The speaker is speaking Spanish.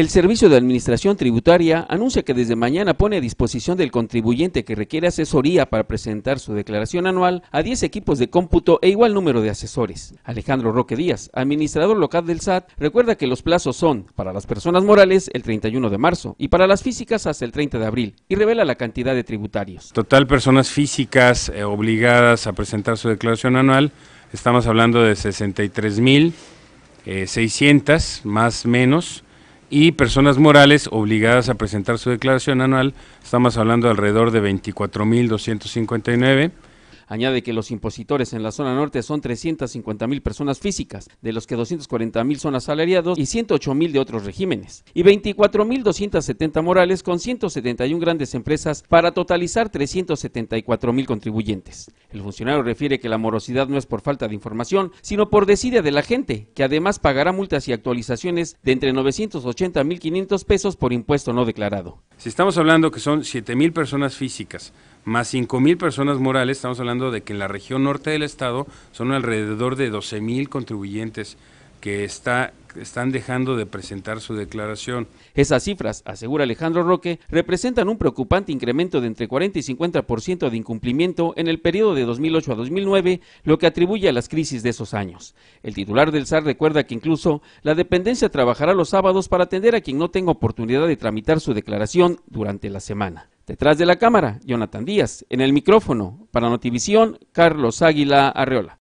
El Servicio de Administración Tributaria anuncia que desde mañana pone a disposición del contribuyente que requiere asesoría para presentar su declaración anual a 10 equipos de cómputo e igual número de asesores. Alejandro Roque Díaz, administrador local del SAT, recuerda que los plazos son para las personas morales el 31 de marzo y para las físicas hasta el 30 de abril y revela la cantidad de tributarios. Total personas físicas eh, obligadas a presentar su declaración anual, estamos hablando de 63.600 eh, más menos y personas morales obligadas a presentar su declaración anual, estamos hablando de alrededor de 24.259 Añade que los impositores en la zona norte son 350 mil personas físicas, de los que 240 mil son asalariados y 108 mil de otros regímenes, y 24 mil 270 morales con 171 grandes empresas para totalizar 374 mil contribuyentes. El funcionario refiere que la morosidad no es por falta de información, sino por desidia de la gente, que además pagará multas y actualizaciones de entre 980 mil 500 pesos por impuesto no declarado. Si estamos hablando que son 7.000 personas físicas más 5.000 personas morales, estamos hablando de que en la región norte del estado son alrededor de 12.000 contribuyentes que está están dejando de presentar su declaración. Esas cifras, asegura Alejandro Roque, representan un preocupante incremento de entre 40 y 50% de incumplimiento en el periodo de 2008 a 2009, lo que atribuye a las crisis de esos años. El titular del SAR recuerda que incluso la dependencia trabajará los sábados para atender a quien no tenga oportunidad de tramitar su declaración durante la semana. Detrás de la cámara, Jonathan Díaz. En el micrófono, para Notivisión, Carlos Águila Arreola.